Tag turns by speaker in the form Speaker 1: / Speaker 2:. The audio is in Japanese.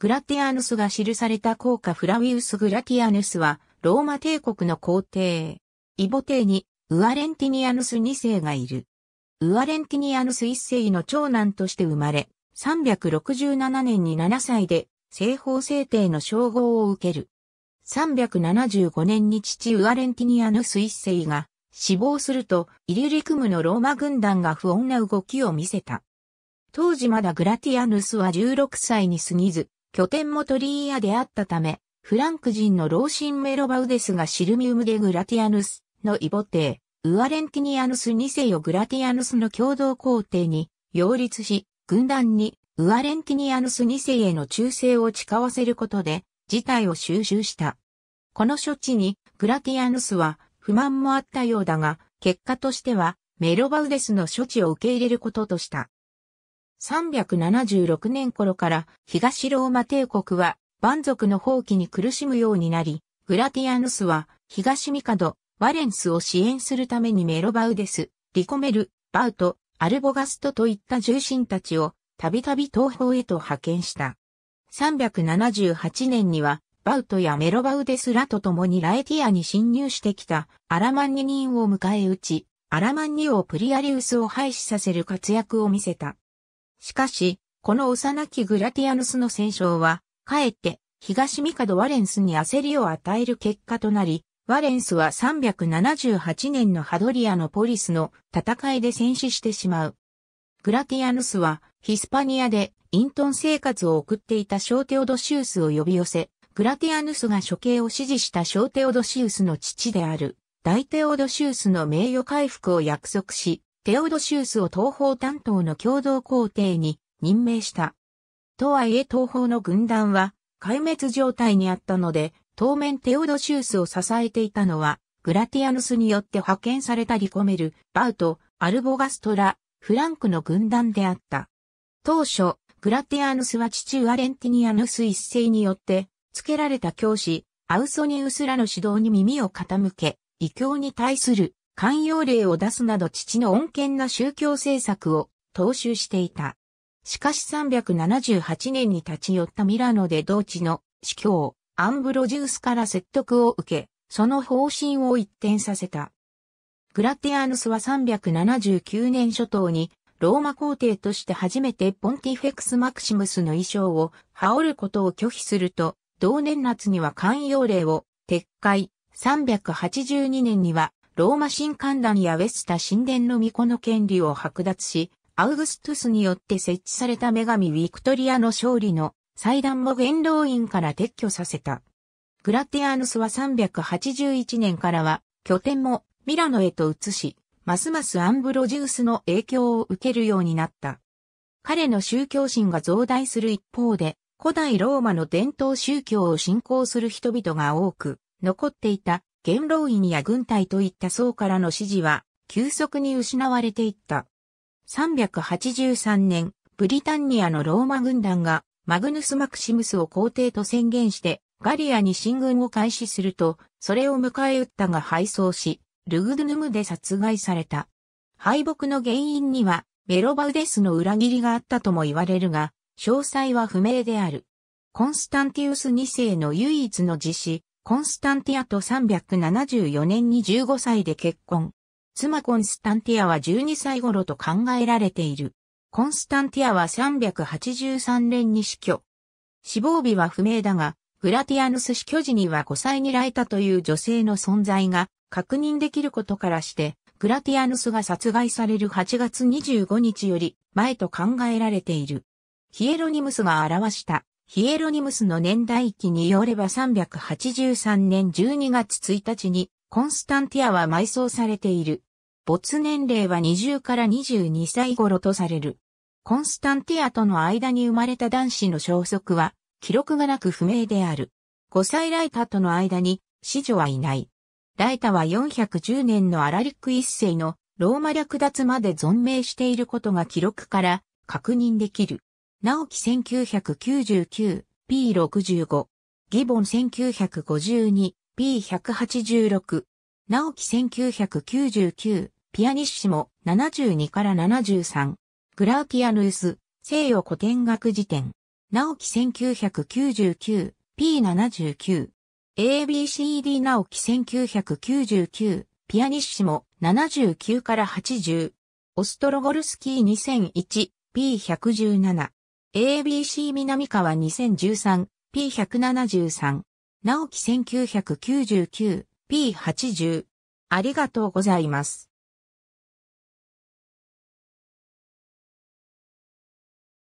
Speaker 1: グラティアヌスが記された効果フラウィウス・グラティアヌスは、ローマ帝国の皇帝。イボ帝に、ウアレンティニアヌス2世がいる。ウアレンティニアヌス1世の長男として生まれ、367年に7歳で、西方聖帝の称号を受ける。375年に父ウアレンティニアヌス1世が死亡すると、イリュリクムのローマ軍団が不穏な動きを見せた。当時まだグラティアヌスは16歳に過ぎず、拠点もトリーヤであったため、フランク人の老神メロバウデスがシルミウムでグラティアヌスのイボ帝、ウアレンティニアヌス2世をグラティアヌスの共同皇帝に擁立し、軍団にウアレンティニアヌス2世への忠誠を誓わせることで、事態を収集した。この処置に、グラティアヌスは不満もあったようだが、結果としては、メロバウデスの処置を受け入れることとした。376年頃から東ローマ帝国は蛮族の放棄に苦しむようになり、グラティアヌスは東ミカド、ワレンスを支援するためにメロバウデス、リコメル、バウト、アルボガストといった重臣たちをたびたび東方へと派遣した。378年にはバウトやメロバウデスらと共にラエティアに侵入してきたアラマンニ人を迎え撃ち、アラマンニ王プリアリウスを廃止させる活躍を見せた。しかし、この幼きグラティアヌスの戦勝は、かえって東ミカドワレンスに焦りを与える結果となり、ワレンスは378年のハドリアのポリスの戦いで戦死してしまう。グラティアヌスはヒスパニアでト遁生活を送っていた小テオドシウスを呼び寄せ、グラティアヌスが処刑を指示した小テオドシウスの父である大テオドシウスの名誉回復を約束し、テオドシウスを東方担当の共同皇帝に任命した。とはいえ東方の軍団は壊滅状態にあったので、当面テオドシウスを支えていたのは、グラティアヌスによって派遣されたリコメル、バウト、アルボガストラ、フランクの軍団であった。当初、グラティアヌスは父アレンティニアヌス一世によって、付けられた教師、アウソニウスらの指導に耳を傾け、異教に対する寛容令を出すなど父の穏健な宗教政策を踏襲していた。しかし378年に立ち寄ったミラノで同地の司教、アンブロジウスから説得を受け、その方針を一転させた。グラティアヌスは379年初頭に、ローマ皇帝として初めてポンティフェクス・マクシムスの衣装を羽織ることを拒否すると、同年夏には寛容令を撤回、382年にはローマ神官団やウェスタ神殿の巫女の権利を剥奪し、アウグストゥスによって設置された女神ウィクトリアの勝利の祭壇も元老院から撤去させた。グラティアヌスは381年からは拠点もミラノへと移し、ますますアンブロジウスの影響を受けるようになった。彼の宗教心が増大する一方で、古代ローマの伝統宗教を信仰する人々が多く残っていた元老院や軍隊といった層からの支持は急速に失われていった。383年、ブリタンニアのローマ軍団がマグヌス・マクシムスを皇帝と宣言してガリアに進軍を開始すると、それを迎え撃ったが敗走し、ルグドゥヌムで殺害された。敗北の原因には、メロバウデスの裏切りがあったとも言われるが、詳細は不明である。コンスタンティウス2世の唯一の実死、コンスタンティアと374年に15歳で結婚。妻コンスタンティアは12歳頃と考えられている。コンスタンティアは383年に死去。死亡日は不明だが、グラティアヌス死去時には5歳にらいたという女性の存在が確認できることからして、グラティアヌスが殺害される8月25日より前と考えられている。ヒエロニムスが表したヒエロニムスの年代記によれば383年12月1日にコンスタンティアは埋葬されている。没年齢は20から22歳頃とされる。コンスタンティアとの間に生まれた男子の消息は記録がなく不明である。5歳ライタとの間に子女はいない。ライタは410年のアラリック一世のローマ略奪まで存命していることが記録から確認できる。直樹 1999P65、ギボン 1952P186、直樹1999ピアニッシモ72から73、グラーキアヌース、西洋古典学辞典、直樹 1999P79、ABCD 直樹1999、ピアニッシモ79から80、オストロゴルスキー 2001P117、ABC 南川 2013P173 直樹 1999P80 ありがとうございます。